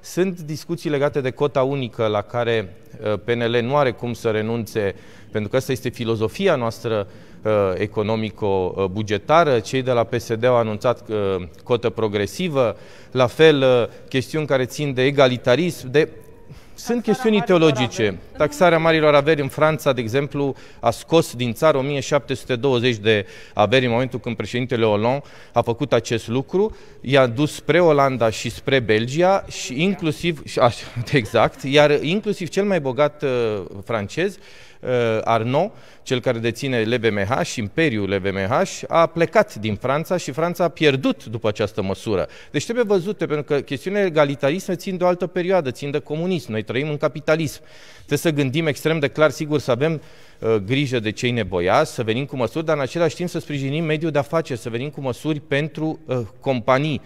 Sunt discuții legate de cota unică la care uh, PNL nu are cum să renunțe, pentru că asta este filozofia noastră uh, economico-bugetară. Cei de la PSD au anunțat uh, cotă progresivă, la fel chestiuni care țin de egalitarism, de sunt chestiuni teologice. Taxarea marilor averi în Franța, de exemplu, a scos din țară 1720 de averi în momentul când președintele Hollande a făcut acest lucru. I-a dus spre Olanda și spre Belgia și inclusiv, exact, iar inclusiv cel mai bogat uh, francez, uh, Arnaud, cel care deține LVMH, imperiul LVMH, a plecat din Franța și Franța a pierdut după această măsură. Deci trebuie văzute, pentru că chestiunile egalitarisme țin de o altă perioadă, țin de comunism. Noi trăim în capitalism. Trebuie să gândim extrem de clar, sigur, să avem uh, grijă de cei neboiați, să venim cu măsuri, dar în același timp să sprijinim mediul de afaceri, să venim cu măsuri pentru uh, companii,